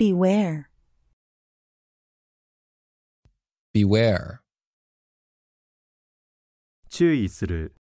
Beware. beware 注意する